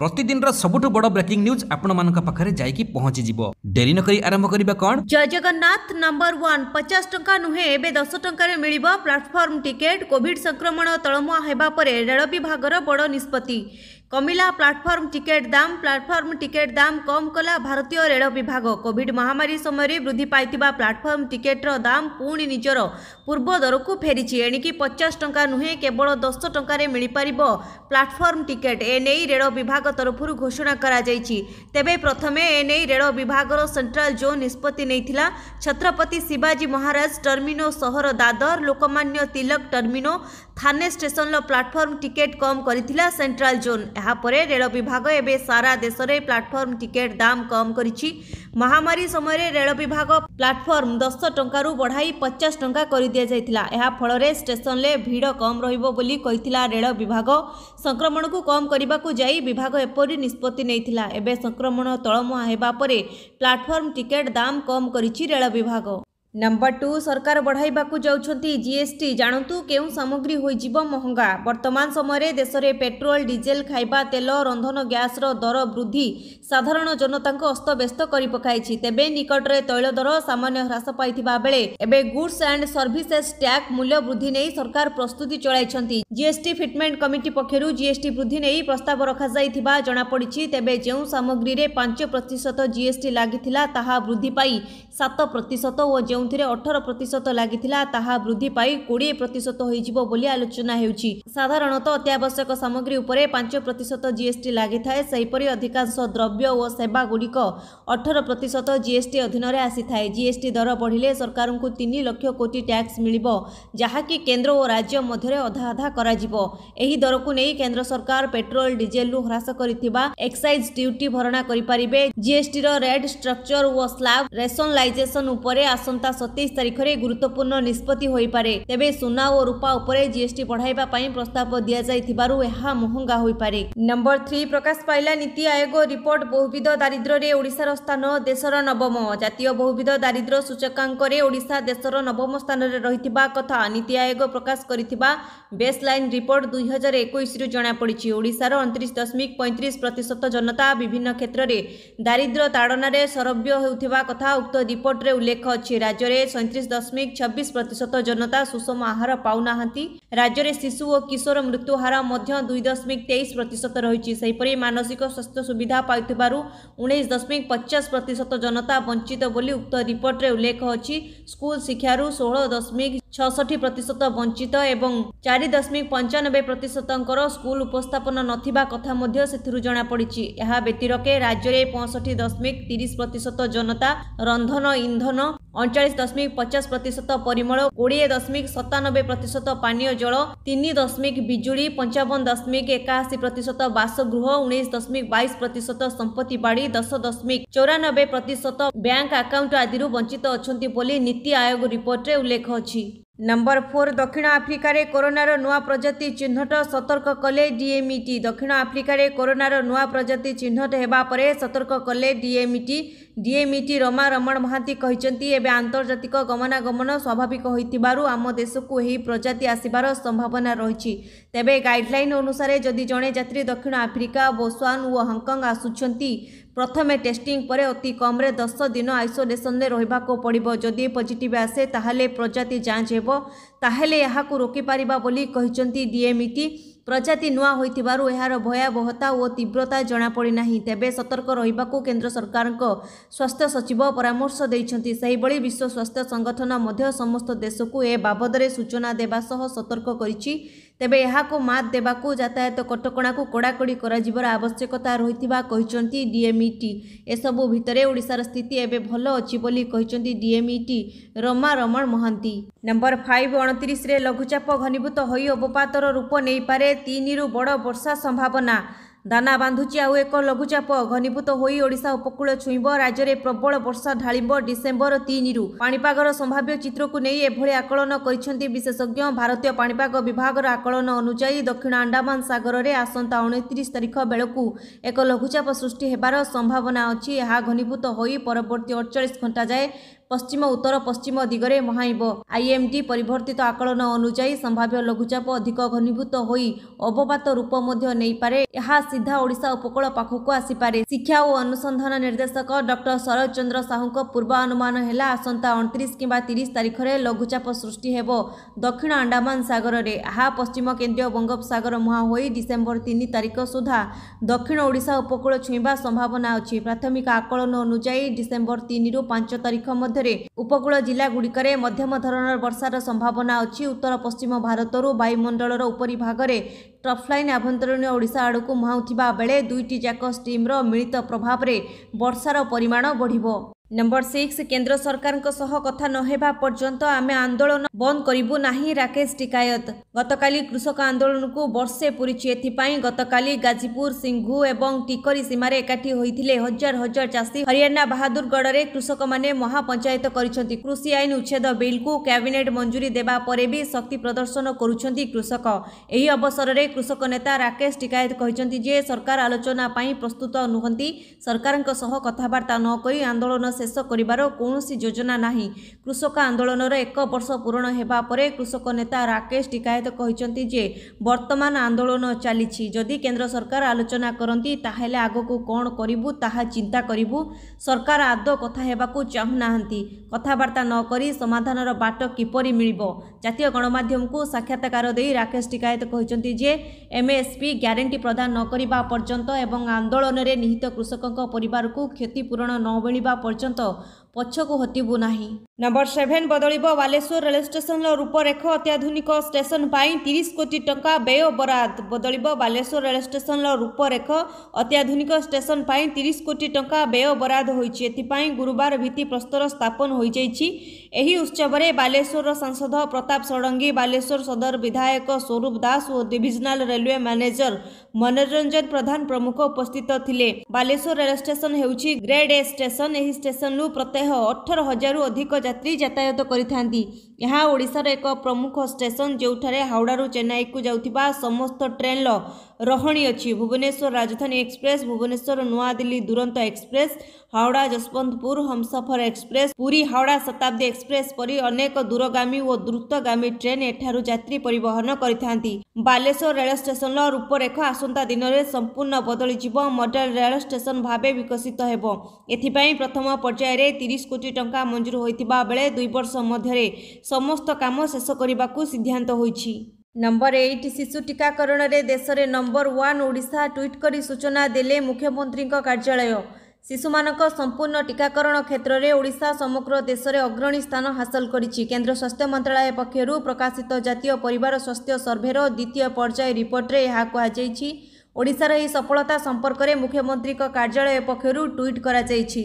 ପ୍ରତିଦିନର ସବୁଠୁ ବଡ଼ breaking news ଆପଣମାନଙ୍କ ପାଖରେ ଯାଇକି ପହଞ୍ଚିଯିବ ଡେରି ନକରି ଆରମ୍ଭ କରିବା କ'ଣ ଜୟ ଜଗନ୍ନାଥ ନମ୍ବର ୱାନ୍ ପଚାଶ ଟଙ୍କା ନୁହେଁ ଏବେ ଦଶ ଟଙ୍କାରେ ମିଳିବ ପ୍ଲାଟଫର୍ମ ଟିକେଟ୍ କୋଭିଡ୍ ସଂକ୍ରମଣ ତଳମୁଆ ହେବା ପରେ ରେଳ ବିଭାଗର ବଡ଼ ନିଷ୍ପତ୍ତି কমিলা প্লাটফর্ম টিকেট দাম প্লাটফর্ম টিকেট দাম কম কলা ভারতীয় রেল বিভাগ কোভিড মহামারী সময়ে বৃদ্ধি পাই প্লাটফর্ম টিকেটর দাম পুঁড়ি নিজের পূর্ব দরকু ফেরিছি এণিকি পচাশ টঙ্কা নুহে কেবল দশ টঙ্কার মিপার প্লাটফর্ম টিকেট এনে রেল বিভাগ তরফর ঘোষণা করা যাইছি তেবে প্রথমে এনে রেল বিভাগর সেন্ট্রাল জোন নিষ্পতি নেইথিলা ছত্রপতি শিবাজী মহারাজ টর্মিনো সহর দাদর লোকমান্য তিলক টর্মিনো থানে স্টেশনর প্লাটফর্ম টিকেট কম করেছিলা সেন্ট্রাল জোন ଯାହାପରେ ରେଳ ବିଭାଗ ଏବେ ସାରା ଦେଶରେ ପ୍ଲାଟଫର୍ମ ଟିକେଟ୍ ଦାମ କମ୍ କରିଛି ମହାମାରୀ ସମୟରେ ରେଳ ବିଭାଗ ପ୍ଲାଟଫର୍ମ ଦଶ ଟଙ୍କାରୁ ବଢ଼ାଇ ପଚାଶ ଟଙ୍କା କରିଦିଆଯାଇଥିଲା ଏହାଫଳରେ ଷ୍ଟେସନରେ ଭିଡ଼ କମ୍ ରହିବ ବୋଲି କହିଥିଲା ରେଳ ବିଭାଗ ସଂକ୍ରମଣକୁ କମ୍ କରିବାକୁ ଯାଇ ବିଭାଗ ଏପରି ନିଷ୍ପତ୍ତି ନେଇଥିଲା ଏବେ ସଂକ୍ରମଣ ତଳମୁହା ହେବା ପରେ ପ୍ଲାଟଫର୍ମ ଟିକେଟ୍ ଦାମ କମ୍ କରିଛି ରେଳ ବିଭାଗ ନମ୍ବର ଟୁ ସରକାର ବଢ଼ାଇବାକୁ ଯାଉଛନ୍ତି ଜିଏସ୍ଟି ଜାଣନ୍ତୁ କେଉଁ ସାମଗ୍ରୀ ହୋଇଯିବ ମହଙ୍ଗା ବର୍ତ୍ତମାନ ସମୟରେ ଦେଶରେ ପେଟ୍ରୋଲ ଡିଜେଲ ଖାଇବା ତେଲ ରନ୍ଧନ ଗ୍ୟାସର ଦର ବୃଦ୍ଧି ସାଧାରଣ ଜନତାଙ୍କୁ ଅସ୍ତବ୍ୟସ୍ତ କରି ପକାଇଛି ତେବେ ନିକଟରେ ତୈଳ ଦର ସାମାନ୍ୟ ହ୍ରାସ ପାଇଥିବା ବେଳେ ଏବେ ଗୁଡ୍ସ ଆଣ୍ଡ ସର୍ଭିସେସ୍ ଟ୍ୟାକ୍ସ ମୂଲ୍ୟ ବୃଦ୍ଧି ନେଇ ସରକାର ପ୍ରସ୍ତୁତି ଚଳାଇଛନ୍ତି ଜିଏସ୍ଟି ଫିଟମେଣ୍ଟ କମିଟି ପକ୍ଷରୁ ଜିଏସ୍ଟି ବୃଦ୍ଧି ନେଇ ପ୍ରସ୍ତାବ ରଖାଯାଇଥିବା ଜଣାପଡ଼ିଛି ତେବେ ଯେଉଁ ସାମଗ୍ରୀରେ ପାଞ୍ଚ ପ୍ରତିଶତ ଜିଏସ୍ଟି ଲାଗିଥିଲା ତାହା ବୃଦ୍ଧି ପାଇ ସାତ ପ୍ରତିଶତ ଓ ଯେଉଁ ଯେଉଁଥିରେ ଅଠର ପ୍ରତିଶତ ଲାଗିଥିଲା ତାହା ବୃଦ୍ଧି ପାଇ କୋଡ଼ିଏ ପ୍ରତିଶତ ହୋଇଯିବ ବୋଲି ଆଲୋଚନା ହେଉଛି ସାଧାରଣତଃ ଅତ୍ୟାବଶ୍ୟକ ସାମଗ୍ରୀ ଉପରେ ପାଞ୍ଚ ପ୍ରତିଶତ ଜିଏସ୍ଟି ଲାଗିଥାଏ ସେହିପରି ଅଧିକାଂଶ ଦ୍ରବ୍ୟ ଓ ସେବାଗୁଡ଼ିକ ଅଠର ପ୍ରତିଶତ ଜିଏସ୍ଟି ଅଧୀନରେ ଆସିଥାଏ ଜିଏସ୍ଟି ଦର ବଢ଼ିଲେ ସରକାରଙ୍କୁ ତିନି ଲକ୍ଷ କୋଟି ଟ୍ୟାକ୍ସ ମିଳିବ ଯାହାକି କେନ୍ଦ୍ର ଓ ରାଜ୍ୟ ମଧ୍ୟରେ ଅଧା ଅଧା କରାଯିବ ଏହି ଦରକୁ ନେଇ କେନ୍ଦ୍ର ସରକାର ପେଟ୍ରୋଲ ଡିଜେଲରୁ ହ୍ରାସ କରିଥିବା ଏକ୍ସାଇଜ୍ ଡ୍ୟୁଟି ଭରଣା କରିପାରିବେ ଜିଏସ୍ଟିର ରେଡ୍ ଷ୍ଟ୍ରକ୍ଚର ଓ ସ୍ଲାବ୍ ରେସନାଲାଇଜେସନ୍ ଉପରେ ଆସନ୍ତା ସତେଇଶ ତାରିଖରେ ଗୁରୁତ୍ୱପୂର୍ଣ୍ଣ ନିଷ୍ପତ୍ତି ହୋଇପାରେ ତେବେ ସୁନା ଓ ରୂପା ଉପରେ ଜିଏସ୍ଟି ବଢ଼ାଇବା ପାଇଁ ପ୍ରସ୍ତାବ ଦିଆଯାଇଥିବାରୁ ଏହା ମହଙ୍ଗା ହୋଇପାରେ ନମ୍ବର ଥ୍ରୀ ପ୍ରକାଶ ପାଇଲା ନୀତି ଆୟୋଗ ରିପୋର୍ଟ ବହୁବିଧ ଦାରିଦ୍ର୍ୟରେ ଓଡ଼ିଶାର ସ୍ଥାନ ଦେଶର ନବମ ଜାତୀୟ ବହୁବିଧ ଦାରିଦ୍ର୍ୟ ସୂଚକାଙ୍କରେ ଓଡ଼ିଶା ଦେଶର ନବମ ସ୍ଥାନରେ ରହିଥିବା କଥା ନୀତି ଆୟୋଗ ପ୍ରକାଶ କରିଥିବା ବେସ୍ ଲାଇନ୍ ରିପୋର୍ଟ ଦୁଇହଜାର ଏକୋଇଶରୁ ଜଣାପଡ଼ିଛି ଓଡ଼ିଶାର ଅଣତିରିଶ ଦଶମିକ ପଇଁତିରିଶ ପ୍ରତିଶତ ଜନତା ବିଭିନ୍ନ କ୍ଷେତ୍ରରେ ଦାରିଦ୍ର୍ୟ ତାଡ଼ନାରେ ସରବ୍ୟ ହେଉଥିବା କଥା ଉକ୍ତ ରିପୋର୍ଟରେ ଉଲ୍ଲେଖ ଅଛି ରାଜ୍ୟ ରାଜ୍ୟରେ ସଇଁତିରିଶ ଦଶମିକ ଛବିଶ ପ୍ରତିଶତ ଜନତା ସୁଷମ ଆହାର ପାଉନାହାନ୍ତି ରାଜ୍ୟରେ ଶିଶୁ ଓ କିଶୋର ମୃତ୍ୟୁହାର ମଧ୍ୟ ଦୁଇ ଦଶମିକ ତେଇଶ ପ୍ରତିଶତ ରହିଛି ସେହିପରି ମାନସିକ ସ୍ୱାସ୍ଥ୍ୟ ସୁବିଧା ପାଉଥିବାରୁ ଉଣେଇଶ ଦଶମିକ ପଚାଶ ପ୍ରତିଶତ ଜନତା ବଞ୍ଚିତ ବୋଲି ଉକ୍ତ ରିପୋର୍ଟରେ ଉଲ୍ଲେଖ ଅଛି ସ୍କୁଲ ଶିକ୍ଷାରୁ ଷୋହଳ ଦଶମିକ ଛଅଷଠି ପ୍ରତିଶତ ବଞ୍ଚିତ ଏବଂ ଚାରି ଦଶମିକ ପଞ୍ଚାନବେ ପ୍ରତିଶତଙ୍କର ସ୍କୁଲ ଉପସ୍ଥାପନ ନଥିବା କଥା ମଧ୍ୟ ସେଥିରୁ ଜଣାପଡ଼ିଛି ଏହା ବ୍ୟତିରେକେ ରାଜ୍ୟରେ ପଞ୍ଚଷଠି ଦଶମିକ ତିରିଶ ପ୍ରତିଶତ ଜନତା ରନ୍ଧନ ଇନ୍ଧନ ଅଣଚାଳ दशमिक पचास प्रतिशत परिमल कि दशमिक सतानब्बे प्रतिशत पानीय जल तिन दशमिक विजुली पञ्चन दशमिक एकाशी प्रतिशत बासगृह दशमिक बइस प्रतिशत सम्पत्ति बाड़ी दस दशमिक चौरानब्बे प्रतिशत ब्याङ्क आकाउन्ट आदि वञ्चित अहिले नीति आयोग रिपोर्ट उल्लेख ନମ୍ବର ଫୋର୍ ଦକ୍ଷିଣ ଆଫ୍ରିକାରେ କରୋନାର ନୂଆ ପ୍ରଜାତି ଚିହ୍ନଟ ସତର୍କ କଲେ ଡିଏମ୍ଇଟି e ଦକ୍ଷିଣ ଆଫ୍ରିକାରେ କରୋନାର ନୂଆ ପ୍ରଜାତି ଚିହ୍ନଟ ହେବା ପରେ ସତର୍କ କଲେ DMET DMET e e Rama Raman Mohanty କହିଛନ୍ତି ଏବେ ଆନ୍ତର୍ଜାତିକ ଗମନାଗମନ ସ୍ୱାଭାବିକ ହୋଇଥିବାରୁ ଆମ ଦେଶକୁ ଏହି ପ୍ରଜାତି ଆସିବାର ସମ୍ଭାବନା ରହିଛି ତେବେ ଗାଇଡ଼ଲାଇନ୍ ଅନୁସାରେ ଯଦି ଜଣେ ଯାତ୍ରୀ ଦକ୍ଷିଣ ଆଫ୍ରିକା ବୋସ୍ୱାନ୍ ଓ ହଂକଂ ଆସୁଛନ୍ତି ପ୍ରଥମେ ଟେଷ୍ଟିଂ ପରେ ଅତି କମ୍ରେ ଦଶ ଦିନ ଆଇସୋଲେସନରେ ରହିବାକୁ ପଡ଼ିବ ଯଦି ପଜିଟିଭ୍ ଆସେ ତାହେଲେ ପ୍ରଜାତି ଯାଞ୍ଚ ହେବ ତାହେଲେ ଏହାକୁ ରୋକିପାରିବା ବୋଲି କହିଛନ୍ତି ଡିଏମ୍ଇଟି ପ୍ରଜାତି ନୂଆ ହୋଇଥିବାରୁ ଏହାର ଭୟାବହତା ଓ ତୀବ୍ରତା ଜଣାପଡ଼ିନାହିଁ ତେବେ ସତର୍କ ରହିବାକୁ କେନ୍ଦ୍ର ସରକାରଙ୍କ ସ୍ୱାସ୍ଥ୍ୟ ସଚିବ ପରାମର୍ଶ ଦେଇଛନ୍ତି ସେହିଭଳି ବିଶ୍ୱ ସ୍ୱାସ୍ଥ୍ୟ ସଂଗଠନ ମଧ୍ୟ ସମସ୍ତ ଦେଶକୁ ଏ ବାବଦରେ ସୂଚନା ଦେବା ସହ ସତର୍କ କରିଛି ତେବେ ଏହାକୁ ମାତ୍ ଦେବାକୁ ଯାତାୟାତ କଟକଣାକୁ କଡ଼ାକଡ଼ି କରାଯିବାର ଆବଶ୍ୟକତା ରହିଥିବା କହିଛନ୍ତି ଡିଏମ୍ଇଟି ଏସବୁ ଭିତରେ ଓଡ଼ିଶାର ସ୍ଥିତି ଏବେ ଭଲ ଅଛି ବୋଲି କହିଛନ୍ତି DMET Rama Raman Mohanty number five ଅଣତିରିଶରେ ଲଘୁଚାପ ଘନୀଭୂତ ହୋଇ ଅବପାତର ରୂପ ନେଇପାରେ ତିନିରୁ ବଡ଼ ବର୍ଷା ସମ୍ଭାବନା ଦାନା ବାନ୍ଧୁଛି ଆଉ ଏକ ଲଘୁଚାପ ଘନୀଭୂତ ହୋଇ ଓଡ଼ିଶା ଉପକୂଳ ଛୁଇଁବ ରାଜ୍ୟରେ ପ୍ରବଳ ବର୍ଷା ଢାଳିବ ଡିସେମ୍ବର ତିନିରୁ ପାଣିପାଗର ସମ୍ଭାବ୍ୟ ଚିତ୍ରକୁ ନେଇ ଏଭଳି ଆକଳନ କରିଛନ୍ତି ବିଶେଷଜ୍ଞ ଭାରତୀୟ ପାଣିପାଗ ବିଭାଗର ଆକଳନ ଅନୁଯାୟୀ ଦକ୍ଷିଣ ଆଣ୍ଡାମାନ ସାଗରରେ ଆସନ୍ତା ଅଣତିରିଶ ତାରିଖ ବେଳକୁ ଏକ ଲଘୁଚାପ ସୃଷ୍ଟି ହେବାର ସମ୍ଭାବନା ଅଛି ଏହା ଘନୀଭୂତ ହୋଇ ପରବର୍ତ୍ତୀ ଅଠଚାଳିଶ ଘଣ୍ଟା ଯାଏ ପଶ୍ଚିମ ଉତ୍ତର ପଶ୍ଚିମ ଦିଗରେ ମହାଇବ ଆଇଏମ୍ଡି ପରିବର୍ତ୍ତିତ ଆକଳନ ଅନୁଯାୟୀ ସମ୍ଭାବ୍ୟ ଲଘୁଚାପ ଅଧିକ ଘନୀଭୂତ ହୋଇ ଅବପାତ ରୂପ ମଧ୍ୟ ନେଇପାରେ ଏହା ସିଧା ଓଡ଼ିଶା ଉପକୂଳ ପାଖକୁ ଆସିପାରେ ଶିକ୍ଷା ଓ ଅନୁସନ୍ଧାନ ନିର୍ଦ୍ଦେଶକ ଡକ୍ଟର ଶରତ ଚନ୍ଦ୍ର ସାହୁଙ୍କ ପୂର୍ବାନୁମାନ ହେଲା ଆସନ୍ତା ଅଣତିରିଶ କିମ୍ବା ତିରିଶ ତାରିଖରେ ଲଘୁଚାପ ସୃଷ୍ଟି ହେବ ଦକ୍ଷିଣ ଆଣ୍ଡାମାନ ସାଗରରେ ଏହା ପଶ୍ଚିମ କେନ୍ଦ୍ରୀୟ ବଙ୍ଗୋପସାଗର ମୁହାଁ ହୋଇ ଡିସେମ୍ବର ତିନି ତାରିଖ ସୁଦ୍ଧା ଦକ୍ଷିଣ ଓଡ଼ିଶା ଉପକୂଳ ଛୁଇଁବା ସମ୍ଭାବନା ଅଛି ପ୍ରାଥମିକ ଆକଳନ ଅନୁଯାୟୀ ଡିସେମ୍ବର ତିନିରୁ ପାଞ୍ଚ ତାରିଖ ମଧ୍ୟ ମଧ୍ୟରେ ଉପକୂଳ ଗୁଡ଼ିକରେ ମଧ୍ୟମ ଧରଣର ବର୍ଷାର ସମ୍ଭାବନା ଅଛି ଉତ୍ତର ପଶ୍ଚିମ ଭାରତରୁ ବାୟୁମଣ୍ଡଳର ଉପରି ଭାଗରେ ଟ୍ରଫ୍ଲାଇନ୍ ଆଭ୍ୟନ୍ତରୀଣ ଓଡ଼ିଶା ଆଡ଼କୁ ମୁହାଁଉଥିବା ବେଳେ ଦୁଇଟି ଯାକ ଷ୍ଟିମ୍ର ମିଳିତ ପ୍ରଭାବରେ ବର୍ଷାର ପରିମାଣ ବଢ଼ିବ ନମ୍ବର ସିକ୍ସ କେନ୍ଦ୍ର ସରକାରଙ୍କ ସହ କଥା ନହେବା ପର୍ଯ୍ୟନ୍ତ ଆମେ ଆନ୍ଦୋଳନ বন্ধ করবু না রাকেশ টিকায়ত গতকাল কৃষক আন্দোলনকু বর্ষে পুরিছি এথিপাই গতকাল গাজীপুর সিংঘু এবং ଟିକରି ସୀମାରେ ଏକାଠି ହୋଇଥିଲେ ହଜାର ହଜାର ଚାଷୀ ହରିୟାଣା ବାହାଦୁରଗଡ଼ରେ କୃଷକମାନେ ମହାପଞ୍ଚାୟତ କରିଛନ୍ତି କୃଷି ଆଇନ ଉଚ୍ଛେଦ ବିଲ୍କୁ କ୍ୟାବିନେଟ୍ ମଞ୍ଜୁରୀ ଦେବା ପରେ ବି ଶକ୍ତି ପ୍ରଦର୍ଶନ କରୁଛନ୍ତି କୃଷକ ଏହି ଅବସରରେ କୃଷକ ନେତା ରାକେଶ ଟିକାୟତ କହିଛନ୍ତି ଯେ ସରକାର ଆଲୋଚନା ପାଇଁ ପ୍ରସ୍ତୁତ ନୁହନ୍ତି ସରକାରଙ୍କ ସହ କଥାବାର୍ତ୍ତା ନ କରି ଆନ୍ଦୋଳନ ଶେଷ କରିବାର କୌଣସି ଯୋଜନା ନାହିଁ କୃଷକ ଆନ୍ଦୋଳନର ଏକ ବର୍ଷ ପୂରଣ ଆନ୍ଦୋଳନ ହେବା ପରେ କୃଷକ ନେତା ରାକେଶ ଟିକାୟତ କହିଛନ୍ତି ଯେ ବର୍ତ୍ତମାନ ଆନ୍ଦୋଳନ ଚାଲିଛି ଯଦି କେନ୍ଦ୍ର ସରକାର ଆଲୋଚନା କରନ୍ତି ତାହେଲେ ଆଗକୁ କ'ଣ କରିବୁ ତାହା ଚିନ୍ତା କରିବୁ ସରକାର ଆଦୌ କଥା ହେବାକୁ ଚାହୁଁନାହାନ୍ତି କଥାବାର୍ତ୍ତା ନ କରି ସମାଧାନର ବାଟ କିପରି ମିଳିବ ଜାତୀୟ ଗଣମାଧ୍ୟମକୁ ସାକ୍ଷାତକାର ଦେଇ ରାକେଶ ଟିକାୟତ କହିଛନ୍ତି ଯେ ଏମ୍ଏସ୍ପି ଗ୍ୟାରେଣ୍ଟି ପ୍ରଦାନ ନ କରିବା ପର୍ଯ୍ୟନ୍ତ ଏବଂ ଆନ୍ଦୋଳନରେ ନିହିତ କୃଷକଙ୍କ ପରିବାରକୁ କ୍ଷତିପୂରଣ ନ ମିଳିବା ପର୍ଯ୍ୟନ୍ତ पछकु हटिँ नै नम्बर सेभेन बदलि बालेश्वर लेवस्टेसन रूपरेख अत्याधुनिक ेसन पनि तिरि कोटि टा व्यय बराद बदल बालेश्वर लेसन रूपरेख अत्याधुनिक ेसन पनि तिरि कोटि टा व्यय बराद हुन्छ एपी गुरुबार भितिप्रस्तर स्थापन हुन्छ उत्सव बालेशेश्वर सांसद प्रताप षडङ्गी बालेश्वर सदर विधायक स्वरूप दासन रेल्वे म्यानेजर मनोरञ्जन प्रधान प्रमुख उपस्थित ले बाेश्वर लेवस्टेसन ग्रेड एेसन यो प्रत्येक ପ୍ରାୟ ଅଠର ହଜାରରୁ ଅଧିକ ଯାତ୍ରୀ ଯାତାୟତ କରିଥାନ୍ତି ଏହା ଓଡ଼ିଶାର ଏକ ପ୍ରମୁଖ ଷ୍ଟେସନ ଯେଉଁଠାରେ ହାଓଡ଼ାରୁ ଚେନ୍ନାଇକୁ ଯାଉଥିବା ସମସ୍ତ ଟ୍ରେନ୍ର ରହଣୀ ଅଛି Bhubaneswar Rajdhani express Bhubaneswar New Delhi Duronto express Howrah Yesvantpur Humsafar express Puri Howrah Shatabdi express ପରି ଅନେକ ଦୂରଗାମୀ ଓ ଦ୍ରୁତଗାମୀ ଟ୍ରେନ୍ ଏଠାରୁ ଯାତ୍ରୀ ପରିବହନ କରିଥାନ୍ତି ବାଲେଶ୍ୱର ରେଳ ଷ୍ଟେସନର ରୂପରେଖ ଆସନ୍ତା ଦିନରେ ସମ୍ପୂର୍ଣ୍ଣ ବଦଳିଯିବ ମଡେଲ ରେଳ ଷ୍ଟେସନ ଭାବେ ବିକଶିତ ହେବ ଏଥିପାଇଁ ପ୍ରଥମ ପର୍ଯ୍ୟାୟରେ ତିରିଶ କୋଟି ଟଙ୍କା ମଞ୍ଜୁର ହୋଇଥିବା ବେଳେ ଦୁଇ ବର୍ଷ ମଧ୍ୟରେ ସମସ୍ତ କାମ ଶେଷ କରିବାକୁ ସିଦ୍ଧାନ୍ତ ହୋଇଛି ନମ୍ବର ଏଇଟ୍ ଶିଶୁ ଟିକାକରଣରେ ଦେଶରେ ନମ୍ବର ୱାନ୍ ଓଡ଼ିଶା ଟ୍ୱିଟ୍ କରି ସୂଚନା ଦେଲେ ମୁଖ୍ୟମନ୍ତ୍ରୀଙ୍କ କାର୍ଯ୍ୟାଳୟ ଶିଶୁମାନଙ୍କ ସମ୍ପୂର୍ଣ୍ଣ ଟିକାକରଣ କ୍ଷେତ୍ରରେ ଓଡ଼ିଶା ସମଗ୍ର ଦେଶରେ ଅଗ୍ରଣୀ ସ୍ଥାନ ହାସଲ କରିଛି କେନ୍ଦ୍ର ସ୍ୱାସ୍ଥ୍ୟ ମନ୍ତ୍ରଣାଳୟ ପକ୍ଷରୁ ପ୍ରକାଶିତ ଜାତୀୟ ପରିବାର ସ୍ୱାସ୍ଥ୍ୟ ସର୍ଭେର ଦ୍ୱିତୀୟ ପର୍ଯ୍ୟାୟ ରିପୋର୍ଟରେ ଏହା କୁହାଯାଇଛି ଓଡ଼ିଶାର ଏହି ସଫଳତା ସମ୍ପର୍କରେ ମୁଖ୍ୟମନ୍ତ୍ରୀଙ୍କ କାର୍ଯ୍ୟାଳୟ ପକ୍ଷରୁ ଟ୍ୱିଟ୍ କରାଯାଇଛି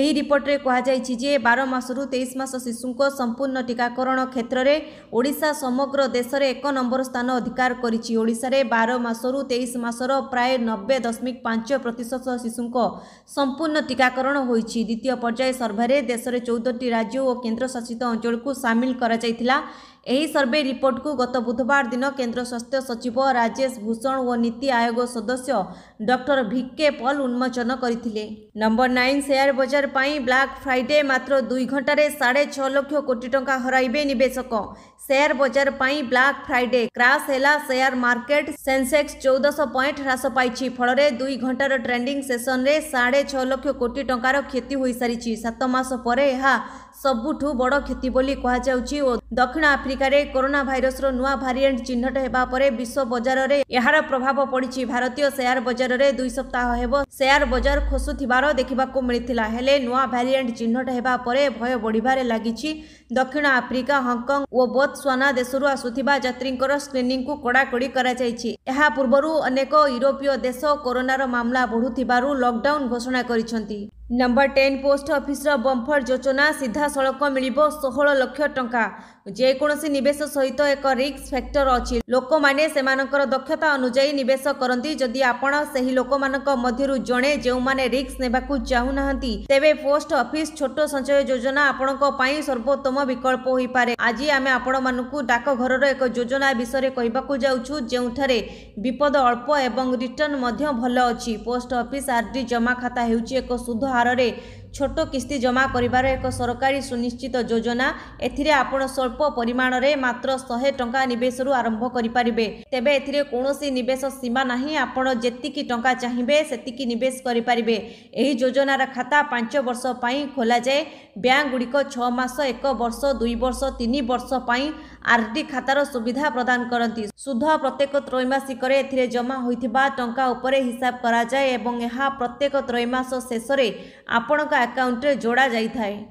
ଏହି ରିପୋର୍ଟରେ କୁହାଯାଇଛି ଯେ ବାର ମାସରୁ ତେଇଶ ମାସ ଶିଶୁଙ୍କ ସମ୍ପୂର୍ଣ୍ଣ ଟିକାକରଣ କ୍ଷେତ୍ରରେ ଓଡ଼ିଶା ସମଗ୍ର ଦେଶରେ ଏକ ନମ୍ବର ସ୍ଥାନ ଅଧିକାର କରିଛି ଓଡ଼ିଶାରେ ବାର ମାସରୁ ତେଇଶ ମାସର ପ୍ରାୟ ନବେ ଦଶମିକ ପାଞ୍ଚ ପ୍ରତିଶତ ଶିଶୁଙ୍କ ସମ୍ପୂର୍ଣ୍ଣ ଟିକାକରଣ ହୋଇଛି ଦ୍ୱିତୀୟ ପର୍ଯ୍ୟାୟ ସର୍ଭେରେ ଦେଶରେ ଚଉଦଟି ରାଜ୍ୟ ଓ କେନ୍ଦ୍ରଶାସିତ ଅଞ୍ଚଳକୁ ସାମିଲ କରାଯାଇଥିଲା ଏହି ସର୍ଭେ ରିପୋର୍ଟକୁ ଗତ ବୁଧବାର ଦିନ କେନ୍ଦ୍ର ସ୍ୱାସ୍ଥ୍ୟ ସଚିବ ରାଜେଶ ଭୂଷଣ ଓ ନୀତି ଆୟୋଗ ସଦସ୍ୟ ডক্টর ভিকে পল উন্মোচন করে নম্বর নাইন সেয়ার বজার পাই ব্লাক ফ্রাইডে মাত্র দুই ঘণ্টার সাড়ে ছ লক্ষ কোটি টঙ্কা হরাইবে নিবেশক शेयर ବଜାର ପାଇଁ ବ୍ଲାକ୍ ଫ୍ରାଇଡେ କ୍ରାସ୍ ହେଲା ସେୟାର ମାର୍କେଟ ସେନ୍ସେକ୍ସ ଚଉଦଶହ ପଏଣ୍ଟ ହ୍ରାସ ପାଇଛି ଫଳରେ ଦୁଇ ଘଣ୍ଟାର ଟ୍ରେଣ୍ଡିଂ ସେସନରେ ସାଢ଼େ ଛଅ ଲକ୍ଷ କୋଟି ଟଙ୍କାର କ୍ଷତି ହୋଇସାରିଛି ସାତ ମାସ ପରେ ଏହା ସବୁଠୁ ବଡ଼ କ୍ଷତି ବୋଲି କୁହାଯାଉଛି ଓ ଦକ୍ଷିଣ ଆଫ୍ରିକାରେ କରୋନା ଭାଇରସର ନୂଆ ଭାରିଏଣ୍ଟ ଚିହ୍ନଟ ହେବା ପରେ ବିଶ୍ୱ ବଜାରରେ ଏହାର ପ୍ରଭାବ ପଡ଼ିଛି ଭାରତୀୟ ସେୟାର ବଜାରରେ ଦୁଇ ସପ୍ତାହ ହେବ ସେୟାର ବଜାର ଖସୁଥିବାର ଦେଖିବାକୁ ମିଳିଥିଲା ହେଲେ ନୂଆ ଭାରିଏଣ୍ଟ ଚିହ୍ନଟ ହେବା ପରେ ଭୟ ବଢ଼ିବାରେ ଲାଗିଛି ଦକ୍ଷିଣ ଆଫ୍ରିକା ହଂକଂ ଓ ବୋଥ୍ ସ୍ୱାନା ଦେଶରୁ ଆସୁଥିବା ଯାତ୍ରୀଙ୍କର ସ୍କ୍ରିନିଂକୁ କଡ଼ାକଡ଼ି କରାଯାଇଛି ଏହା ପୂର୍ବରୁ ଅନେକ ୟୁରୋପୀୟ ଦେଶ କରୋନାର ମାମଲା ବଢ଼ୁଥିବାରୁ ଲକ୍ଡାଉନ୍ ଘୋଷଣା କରିଛନ୍ତି ନମ୍ବର ଟେନ୍ ପୋଷ୍ଟ ଅଫିସର ବମ୍ଫର ଯୋଜନା ସିଧାସଳଖ ମିଳିବ ଷୋହଳ ଲକ୍ଷ ଟଙ୍କା ଯେକୌଣସି ନିବେଶ ସହିତ ଏକ ରିକ୍ସ ଫ୍ୟାକ୍ଟର ଅଛି ଲୋକମାନେ ସେମାନଙ୍କର ଦକ୍ଷତା ଅନୁଯାୟୀ ନିବେଶ କରନ୍ତି ଯଦି ଆପଣ ସେହି ଲୋକମାନଙ୍କ ମଧ୍ୟରୁ ଜଣେ ଯେଉଁମାନେ ରିକ୍ସ ନେବାକୁ ଚାହୁଁନାହାନ୍ତି ତେବେ ପୋଷ୍ଟ ଅଫିସ ଛୋଟ ସଞ୍ଚୟ ଯୋଜନା ଆପଣଙ୍କ ପାଇଁ ସର୍ବୋତ୍ତମ ବିକଳ୍ପ ହୋଇପାରେ ଆଜି ଆମେ ଆପଣମାନଙ୍କୁ ଡାକଘରର ଏକ ଯୋଜନା ବିଷୟରେ କହିବାକୁ ଯାଉଛୁ ଯେଉଁଠାରେ ବିପଦ ଅଳ୍ପ ଏବଂ ରିଟର୍ଣ୍ଣ ମଧ୍ୟ ଭଲ ଅଛି ପୋଷ୍ଟ ଅଫିସ ଆର୍ଡି ଜମା ଖାତା ହେଉଛି ଏକ ସୁଧ ହାର ହାରରେ ଛୋଟ କିସ୍ତି ଜମା କରିବାର ଏକ ସରକାରୀ ସୁନିଶ୍ଚିତ ଯୋଜନା ଏଥିରେ ଆପଣ ସ୍ୱଳ୍ପ ପରିମାଣରେ ମାତ୍ର ଶହେ ଟଙ୍କା ନିବେଶରୁ ଆରମ୍ଭ କରିପାରିବେ ତେବେ ଏଥିରେ କୌଣସି ନିବେଶ ସୀମା ନାହିଁ ଆପଣ ଯେତିକି ଟଙ୍କା ଚାହିଁବେ ସେତିକି ନିବେଶ କରିପାରିବେ ଏହି ଯୋଜନାର ଖାତା ପାଞ୍ଚ ବର୍ଷ ପାଇଁ ଖୋଲାଯାଏ ବ୍ୟାଙ୍କ ଗୁଡ଼ିକ ଛଅ ମାସ ଏକ ବର୍ଷ ଦୁଇ ବର୍ଷ ତିନି ବର୍ଷ ପାଇଁ ଆର୍ଡି ଖାତାର ସୁବିଧା ପ୍ରଦାନ କରନ୍ତି ସୁଧ ପ୍ରତ୍ୟେକ ତ୍ରୈମାସିକରେ ଏଥିରେ ଜମା ହୋଇଥିବା ଟଙ୍କା ଉପରେ ହିସାବ କରାଯାଏ ଏବଂ ଏହା ପ୍ରତ୍ୟେକ ତ୍ରୈମାସ ଶେଷରେ ଆପଣଙ୍କ ଆକାଉଣ୍ଟରେ ଯୋଡ଼ା ଯାଇଥାଏ